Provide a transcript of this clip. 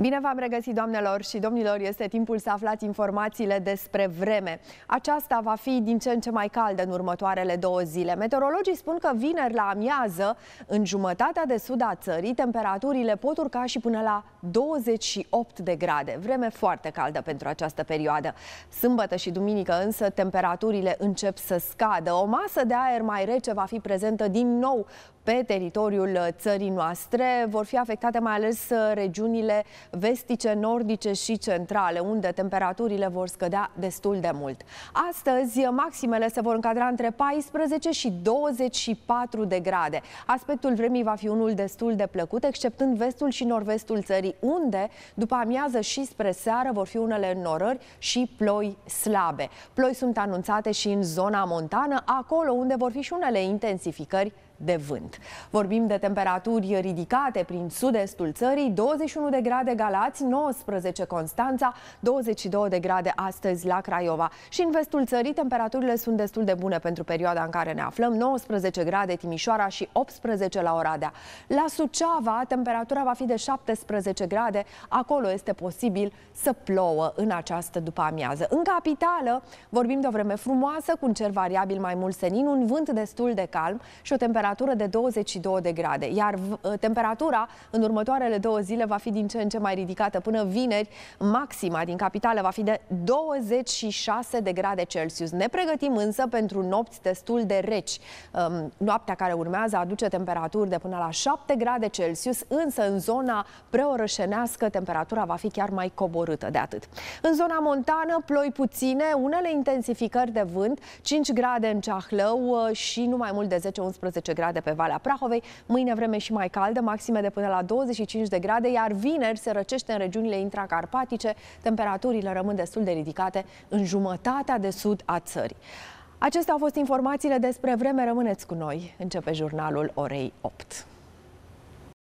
Bine v-am regăsit, doamnelor și domnilor! Este timpul să aflați informațiile despre vreme. Aceasta va fi din ce în ce mai caldă în următoarele două zile. Meteorologii spun că vineri la amiază, în jumătatea de sud a țării, temperaturile pot urca și până la 28 de grade. Vreme foarte caldă pentru această perioadă. Sâmbătă și duminică însă temperaturile încep să scadă. O masă de aer mai rece va fi prezentă din nou pe teritoriul uh, țării noastre. Vor fi afectate mai ales uh, regiunile vestice, nordice și centrale, unde temperaturile vor scădea destul de mult. Astăzi, uh, maximele se vor încadra între 14 și 24 de grade. Aspectul vremii va fi unul destul de plăcut, exceptând vestul și nordvestul țării, unde, după amiază și spre seară, vor fi unele norări și ploi slabe. Ploi sunt anunțate și în zona montană, acolo unde vor fi și unele intensificări de vânt. Vorbim de temperaturi ridicate prin sud-estul țării, 21 de grade Galați, 19 Constanța, 22 de grade astăzi la Craiova. Și în vestul țării temperaturile sunt destul de bune pentru perioada în care ne aflăm, 19 grade Timișoara și 18 la Oradea. La Suceava temperatura va fi de 17 grade, acolo este posibil să plouă în această după amiază. În capitală vorbim de o vreme frumoasă, cu un cer variabil mai mult senin, un vânt destul de calm și o temperatură temperatură de 22 de grade, iar ă, temperatura în următoarele două zile va fi din ce în ce mai ridicată. Până vineri, maxima din capitală va fi de 26 de grade Celsius. Ne pregătim însă pentru nopți destul de reci. Noaptea care urmează aduce temperaturi de până la 7 grade Celsius, însă în zona preorășenească temperatura va fi chiar mai coborâtă de atât. În zona montană, ploi puține, unele intensificări de vânt, 5 grade în Ceahlău ă, și nu mai mult de 10-11 grade grade pe Valea Prahovei, mâine vreme și mai caldă, maxime de până la 25 de grade, iar vineri se răcește în regiunile intracarpatice, temperaturile rămân destul de ridicate în jumătatea de sud a țării. Acestea au fost informațiile despre vreme, rămâneți cu noi, începe jurnalul orei 8.